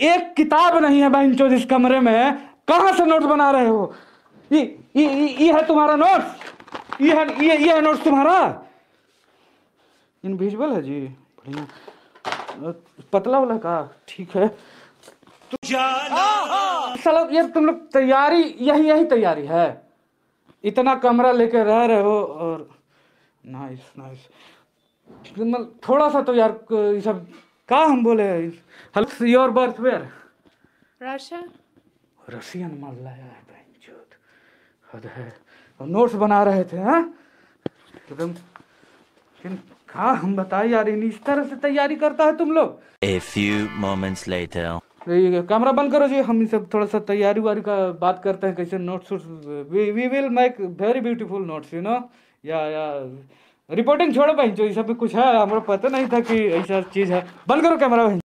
एक किताब नहीं है बहन चोद इस कमरे में कहां से नोट बना रहे हो ये ये ये है तुम्हारा नोट ये है ये ये है नोट्स तुम्हारा इनविजिबल है जी बढ़िया पतला वाला का ठीक है चलो ये तुम लोग तैयारी यही यही तैयारी है इतना कमरा लेके रह रहे हो और नाइस नाइस थोड़ा सा तो यार ये सब का हम बोले your birth where Russia Russian मर लाया है भाई जोत हद है और नोट्स बना रहे थे हाँ एकदम लेकिन का हम बताए यार इस तरह से तैयारी करता है तुम लोग a few moments later camera बंद करो जी हम सब थोड़ा सा तैयारी वारी का बात करते हैं कैसे notes we will make very beautiful notes you know yeah yeah reporting छोड़ो भाई जो ये सब कुछ है हमारा पता नहीं था कि ऐसा चीज़ है बंद करो कैमरा बहन